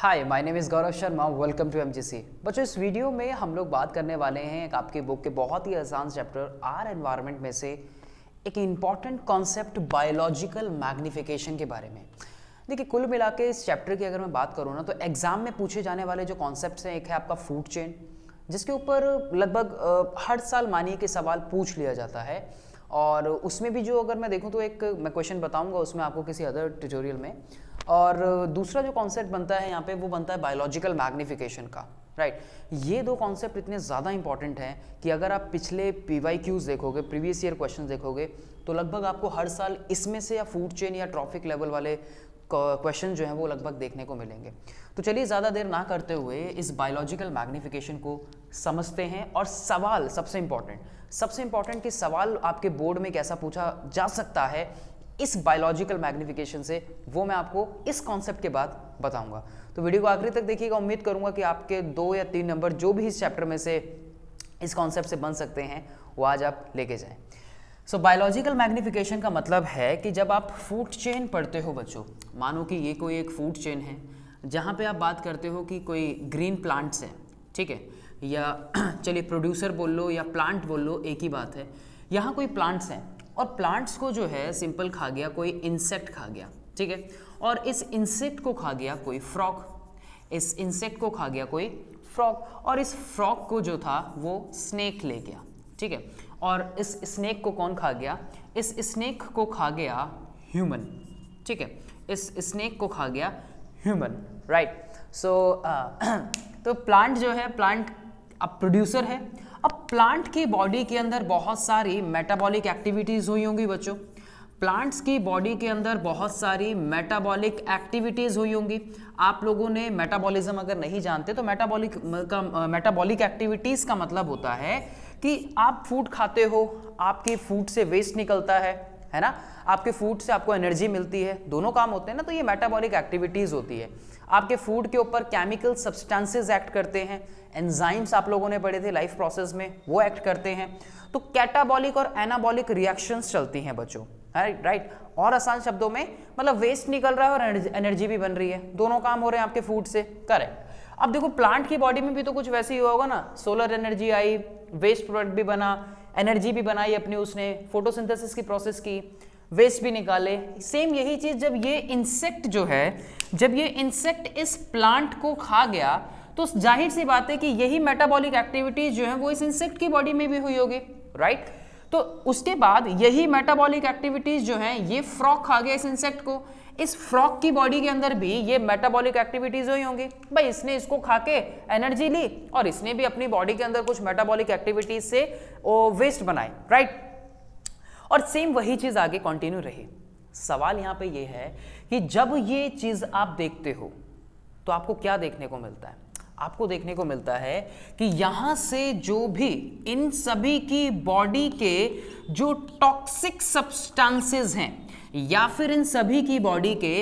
Hi my name is Gaurav Sharma welcome to MGC बच्चों इस video में हम लोग बात करने वाले हैं एक आपकी बुक के बहुत ही आसान चैप्टर आर एनवायरनमेंट में से एक इम्पॉर्टेंट कॉन्सेप्ट बायोलॉजिकल मैग्निफिकेशन के बारे में देखिए कुल मिला के इस चैप्टर की अगर मैं बात करूँ ना तो एग्ज़ाम में पूछे जाने वाले जो कॉन्सेप्ट हैं एक है आपका फूड चेन जिसके ऊपर लगभग हर साल मानिए कि सवाल पूछ लिया जाता है और उसमें भी जो अगर मैं देखूँ तो एक मैं क्वेश्चन बताऊँगा उसमें आपको किसी अदर ट्यूटोरियल में और दूसरा जो कॉन्सेप्ट बनता है यहाँ पे वो बनता है बायोलॉजिकल मैग्निफिकेशन का राइट right. ये दो कॉन्सेप्ट इतने ज़्यादा इंपॉर्टेंट हैं कि अगर आप पिछले पी वाई क्यूज़ देखोगे प्रीवियस ईयर क्वेश्चन देखोगे तो लगभग आपको हर साल इसमें से या फूड चेन या ट्रॉफिक लेवल वाले क्वेश्चन जो हैं वो लगभग देखने को मिलेंगे तो चलिए ज़्यादा देर ना करते हुए इस बायोलॉजिकल मैग्निफिकेशन को समझते हैं और सवाल सबसे इम्पॉर्टेंट सबसे इम्पॉर्टेंट कि सवाल आपके बोर्ड में कैसा पूछा जा सकता है इस बायोलॉजिकल मैग्निफिकेशन से वो मैं आपको इस कॉन्सेप्ट के बाद बताऊंगा तो वीडियो को आखिरी तक देखिएगा उम्मीद करूंगा कि आपके दो या तीन नंबर जो भी इस चैप्टर में से इस कॉन्सेप्ट से बन सकते हैं वो आज आप लेके जाएं सो बायोलॉजिकल मैग्निफिकेशन का मतलब है कि जब आप फूड चेन पढ़ते हो बच्चों मानो कि ये कोई एक फूड चेन है जहाँ पे आप बात करते हो कि कोई ग्रीन प्लांट्स हैं ठीक है या चलिए प्रोड्यूसर बोल लो या प्लांट बोल लो एक ही बात है यहाँ कोई प्लांट्स हैं और प्लांट्स को जो है सिंपल खा गया कोई इंसेक्ट खा गया ठीक है और इस इंसेक्ट को खा गया कोई फ्रॉक इस इंसेक्ट को खा गया कोई फ्रॉक और इस फ्रॉक को जो था वो स्नेक ले गया ठीक है और इस स्नेक को कौन खा गया इस स्नेक को खा गया ह्यूमन ठीक है इस स्नेक को खा गया ह्यूमन राइट सो तो प्लांट जो है प्लांट अब प्रोड्यूसर है अब प्लांट की बॉडी के अंदर बहुत सारी मेटाबॉलिक एक्टिविटीज़ हुई होंगी बच्चों प्लांट्स की बॉडी के अंदर बहुत सारी मेटाबॉलिक एक्टिविटीज़ हुई होंगी आप लोगों ने मेटाबॉलिज्म अगर नहीं जानते तो मेटाबॉलिक का मेटाबॉलिक एक्टिविटीज़ का मतलब होता है कि आप फूड खाते हो आपके फूड से वेस्ट निकलता है है ना आपके फूड से आपको एनर्जी मिलती है दोनों काम होते हैं ना तो ये मेटाबॉलिक एक्टिविटीज़ होती है आपके फूड के ऊपर केमिकल सब्सटेंसेज एक्ट करते हैं एंजाइम्स आप लोगों ने पढ़े थे लाइफ प्रोसेस में वो एक्ट करते हैं तो कैटाबॉलिक और एनाबॉलिक रिएक्शंस चलती हैं बच्चों राइट राइट और आसान शब्दों में मतलब वेस्ट निकल रहा है और एनर्जी भी बन रही है दोनों काम हो रहे हैं आपके फूड से करेक्ट अब देखो प्लांट की बॉडी में भी तो कुछ वैसे ही होगा ना सोलर एनर्जी आई वेस्ट प्रोडक्ट भी बना एनर्जी भी बनाई अपनी उसने फोटोसिंथेसिस की प्रोसेस की वेस्ट भी निकाले सेम यही चीज़ जब ये इंसेक्ट जो है जब ये इंसेक्ट इस प्लांट को खा गया तो जाहिर सी बात है कि यही मेटाबॉलिक एक्टिविटीज जो है वो इस इंसेक्ट की बॉडी में भी हुई होगी राइट तो उसके बाद यही मेटाबॉलिक एक्टिविटीज जो है ये फ्रॉक खा गया इस इंसेक्ट को इस फ्रॉक की बॉडी के अंदर भी ये मेटाबॉलिक एक्टिविटीज़ हुई होंगी भाई इसने इसको खा के एनर्जी ली और इसने भी अपनी बॉडी के अंदर कुछ मेटाबॉलिक एक्टिविटीज से वेस्ट बनाए राइट और सेम वही चीज़ आगे कंटिन्यू रही सवाल यहां पे ये है कि जब ये चीज़ आप देखते हो तो आपको क्या देखने को मिलता है आपको देखने को मिलता है कि यहां से जो भी इन सभी की बॉडी के जो टॉक्सिक सब्सटेंसेस हैं या फिर इन सभी की बॉडी के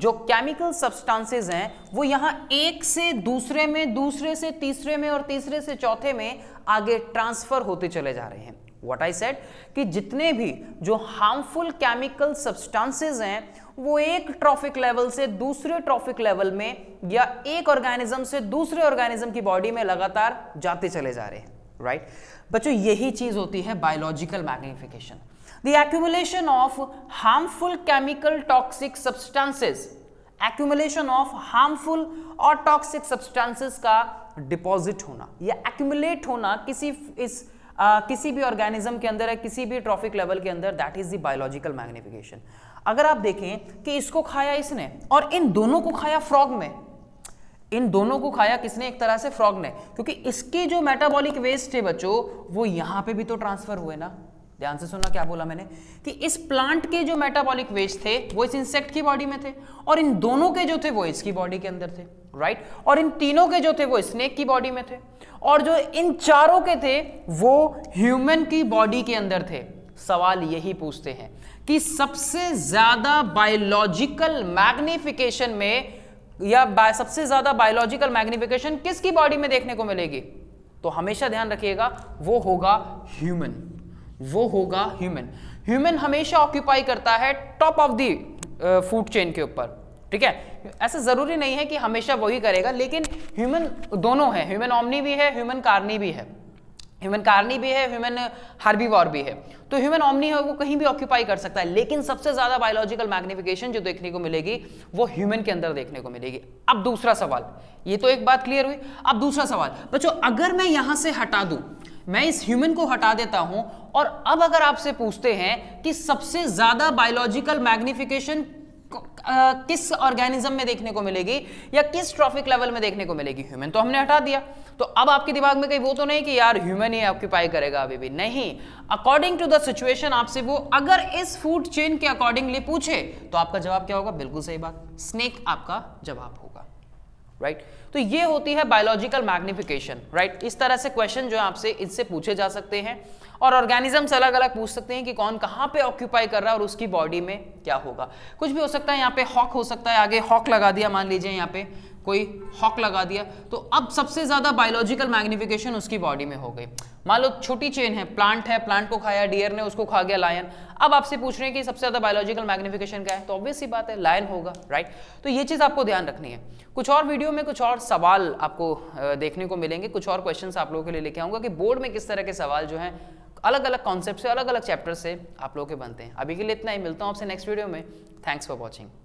जो केमिकल सब्सटेंसेस हैं वो यहां एक से दूसरे में दूसरे से तीसरे में और तीसरे से चौथे में आगे ट्रांसफर होते चले जा रहे हैं व्हाट आई सेड कि जितने भी जो हार्मफुल केमिकल सब्सटेंसेस हैं वो एक ट्रॉफिक लेवल से दूसरे ट्रॉफिक लेवल में या एक ऑर्गेनिज्म से दूसरे ऑर्गेनिज्म की बॉडी में लगातार जाते चले जा रहे हैं राइट बच्चों यही चीज होती है biological magnification the accumulation of harmful chemical toxic substances accumulation of harmful और टॉक्सिक सब्सटेंसेस का डिपॉजिट होना या एक्यूमुलेट होना किसी इस Uh, किसी भी ऑर्गेनिज्म के अंदर है किसी भी ट्रॉफिक लेवल के अंदर that is the biological magnification अगर आप देखें कि इसको खाया इसने और इन दोनों को खाया फ्रॉग में इन दोनों को खाया किसने एक तरह से फ्रॉग ने क्योंकि इसके जो मेटाबॉलिक वेस्ट है बच्चों वो यहां पे भी तो ट्रांसफर हुए ना ध्यान से सुनना क्या बोला मैंने कि इस प्लांट के जो मेटाबॉलिक वेस्ट थे वो इस इंसेक्ट की बॉडी में थे और इन दोनों के जो थे वो इसकी बॉडी के अंदर थे राइट और इन तीनों के जो थे वो स्नेक की बॉडी में थे और जो इन चारों के थे वो ह्यूमन की बॉडी के अंदर थे सवाल यही पूछते हैं कि सबसे ज़्यादा बायोलॉजिकल मैग्निफिकेशन में या सबसे ज़्यादा बायोलॉजिकल मैग्निफिकेशन किसकी बॉडी में देखने को मिलेगी तो हमेशा ध्यान रखिएगा वो होगा ह्यूमन वो होगा ह्यूमन ह्यूमन हमेशा ऑक्यूपाई करता है top of the food chain के ऊपर ठीक है ऐसा ज़रूरी नहीं है कि हमेशा वही करेगा लेकिन ह्यूमन दोनों है ह्यूमन ऑमनी भी है ह्यूमन कार्नी भी है ह्यूमन कार्नी भी है ह्यूमन हार्बी वॉर भी है तो ह्यूमन ऑमनी है वो कहीं भी ऑक्यूपाई कर सकता है लेकिन सबसे ज़्यादा बायोलॉजिकल मैग्निफिकेशन जो देखने को मिलेगी वो ह्यूमन के अंदर देखने को मिलेगी अब दूसरा सवाल ये तो एक बात क्लियर हुई अब दूसरा सवाल बच्चों अगर मैं यहां से हटा दू मैं इस ह्यूमन को हटा देता हूं और अब अगर आपसे पूछते हैं कि सबसे ज़्यादा बायोलॉजिकल मैग्निफिकेशन किस ऑर्गेनिज्म में देखने को मिलेगी या किस ट्रॉफिक लेवल में देखने को मिलेगी ह्यूमन तो हमने हटा दिया तो अब आपके दिमाग में कहीं वो तो नहीं कि यार ह्यूमन ही ऑक्यूपाई करेगा अभी भी नहीं अकॉर्डिंग टू द सिचुएशन आपसे वो अगर इस फूड चेन के अकॉर्डिंगली पूछे तो आपका जवाब क्या होगा बिल्कुल सही बात स्नेक आपका जवाब हो राइट तो ये होती है बायोलॉजिकल मैग्निफिकेशन राइट इस तरह से क्वेश्चन जो आपसे इससे पूछे जा सकते हैं और ऑर्गेनिजम्स अलग अलग पूछ सकते हैं कि कौन कहां पे ऑक्यूपाई कर रहा है और उसकी बॉडी में क्या होगा कुछ भी हो सकता है यहां पे हॉक हो सकता है आगे हॉक लगा दिया मान लीजिए यहां पे कोई हॉक लगा दिया तो अब सबसे ज़्यादा बायोलॉजिकल मैग्निफिकेशन उसकी बॉडी में हो गई मान लो छोटी चेन है प्लांट है प्लांट को खाया डियर ने उसको खा गया लायन अब आपसे पूछ रहे हैं कि सबसे ज़्यादा बायोलॉजिकल मैग्निफिकेशन क्या है तो ऑब्वियस ही बात है लायन होगा राइट तो ये चीज़ आपको ध्यान रखनी है कुछ और वीडियो में कुछ और सवाल आपको देखने को मिलेंगे कुछ और क्वेश्चन आप लोगों के लिए लेके आऊंगा कि बोर्ड में किस तरह के सवाल जो है अलग अलग कॉन्सेप्ट से अलग अलग चैप्टर से आप लोगों के बनते हैं अभी के लिए इतना ही मिलता हूँ आपसे नेक्स्ट वीडियो में थैंक्स फॉर वॉचिंग